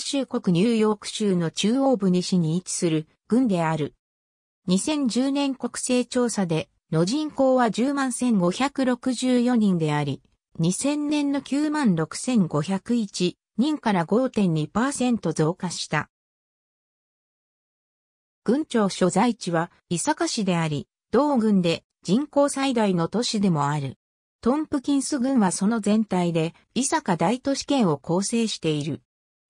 州国ニューヨーク州の中央部西に位置する郡である。2010年国勢調査で、の人口は10万1564人であり、2000年の9万6501人から5.2%増加した。郡庁所在地は伊坂市であり、同郡で人口最大の都市でもある。トンプキンス郡はその全体で伊坂大都市圏を構成している。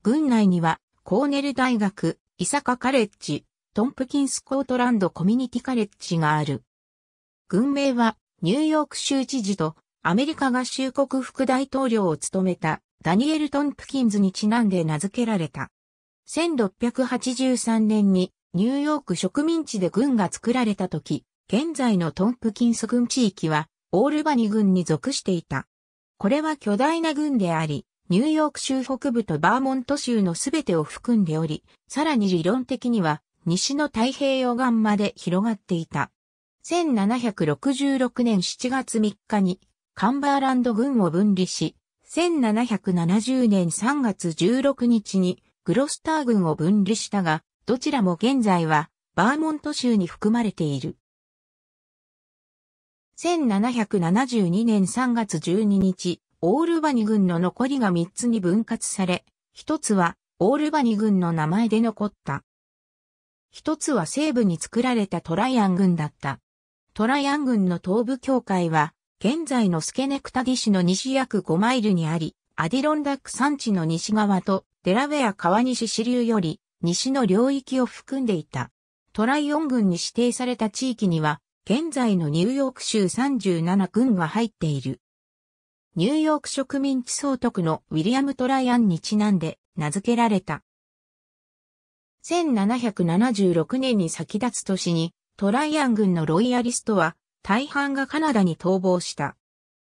郡内には、コーネル大学、伊坂カレッジ、トンプキンスコートランドコミュニティカレッジがある。軍名は、ニューヨーク州知事と、アメリカ合衆国副大統領を務めた、ダニエル・トンプキンズにちなんで名付けられた。1683年に、ニューヨーク植民地で軍が作られた時、現在のトンプキンス軍地域は、オールバニ軍に属していた。これは巨大な軍であり、ニューヨーク州北部とバーモント州のすべてを含んでおり、さらに理論的には西の太平洋岸まで広がっていた。1766年7月3日にカンバーランド軍を分離し、1770年3月16日にグロスター軍を分離したが、どちらも現在はバーモント州に含まれている。1772年3月12日、オールバニ軍の残りが3つに分割され、1つはオールバニ軍の名前で残った。1つは西部に作られたトライアン軍だった。トライアン軍の東部境界は、現在のスケネクタディ市の西約5マイルにあり、アディロンダック山地の西側とデラウェア川西支流より西の領域を含んでいた。トライオン軍に指定された地域には、現在のニューヨーク州37軍が入っている。ニューヨーク植民地総督のウィリアム・トライアンにちなんで名付けられた。1776年に先立つ年に、トライアン軍のロイヤリストは、大半がカナダに逃亡した。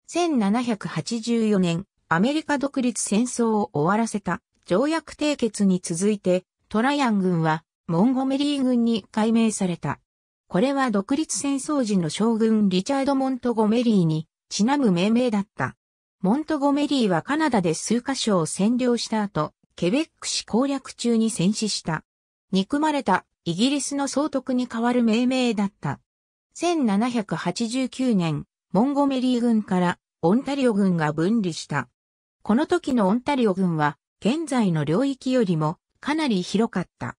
1784年、アメリカ独立戦争を終わらせた条約締結に続いて、トライアン軍は、モンゴメリー軍に改名された。これは独立戦争時の将軍リチャード・モントゴメリーにちなむ命名だった。モントゴメリーはカナダで数カ所を占領した後、ケベック市攻略中に戦死した。憎まれたイギリスの総督に代わる命名だった。1789年、モンゴメリー軍からオンタリオ軍が分離した。この時のオンタリオ軍は、現在の領域よりもかなり広かった。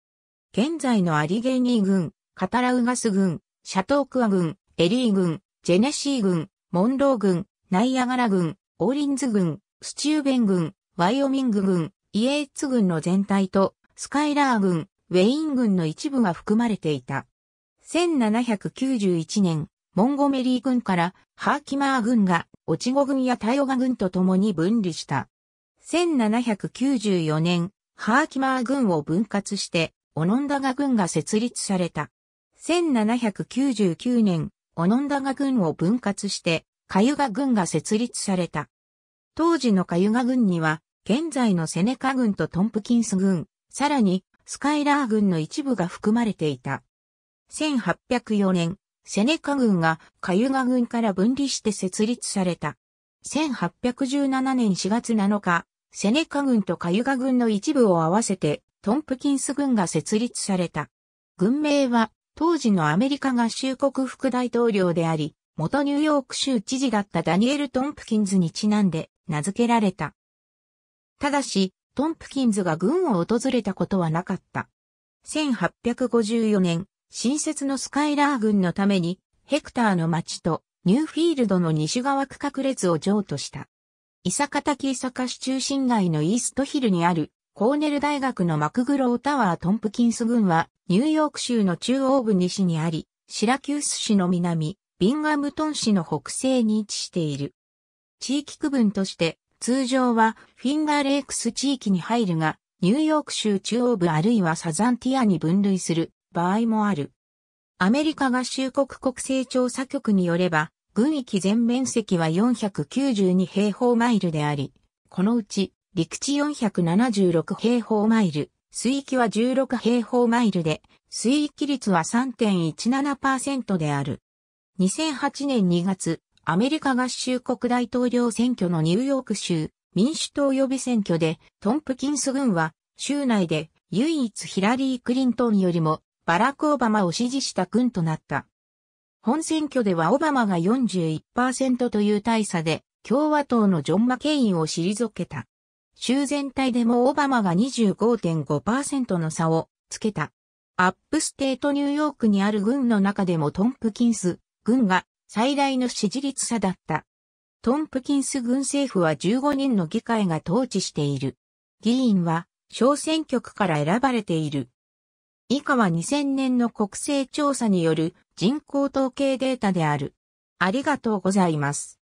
現在のアリゲーニー軍、カタラウガス軍、シャトークア軍、エリー軍、ジェネシー軍、モンロー軍、ナイアガラ軍、オーリンズ軍、スチューベン軍、ワイオミング軍、イエーツ軍の全体と、スカイラー軍、ウェイン軍の一部が含まれていた。1791年、モンゴメリー軍からハーキマー軍がオチゴ軍やタヨガ軍と共に分離した。1794年、ハーキマー軍を分割して、オノンダガ軍が設立された。1799年、オノンダガ軍を分割して、カユガ軍が設立された。当時のカユガ軍には、現在のセネカ軍とトンプキンス軍、さらにスカイラー軍の一部が含まれていた。1804年、セネカ軍がカユガ軍から分離して設立された。1817年4月7日、セネカ軍とカユガ軍の一部を合わせて、トンプキンス軍が設立された。軍名は、当時のアメリカ合衆国副大統領であり、元ニューヨーク州知事だったダニエル・トンプキンズにちなんで名付けられた。ただし、トンプキンズが軍を訪れたことはなかった。1854年、新設のスカイラー軍のために、ヘクターの町とニューフィールドの西側区画列を譲渡した。伊坂滝伊坂市中心街のイーストヒルにあるコーネル大学のマクグロータワートンプキンス軍はニューヨーク州の中央部西にあり、シラキュース市の南、ビンガムトン市の北西に位置している。地域区分として、通常はフィンガーレイクス地域に入るが、ニューヨーク州中央部あるいはサザンティアに分類する場合もある。アメリカ合衆国国勢調査局によれば、軍域全面積は492平方マイルであり、このうち陸地476平方マイル、水域は16平方マイルで、水域率は3.17%である。2008年2月、アメリカ合衆国大統領選挙のニューヨーク州民主党予備選挙でトンプキンス軍は州内で唯一ヒラリー・クリントンよりもバラク・オバマを支持した軍となった。本選挙ではオバマが41%という大差で共和党のジョン・マケインを退けた。州全体でもオバマが25.5%の差をつけた。アップステートニューヨークにある軍の中でもトンプキンス軍が最大の支持率差だった。トンプキンス軍政府は15人の議会が統治している。議員は小選挙区から選ばれている。以下は2000年の国勢調査による人口統計データである。ありがとうございます。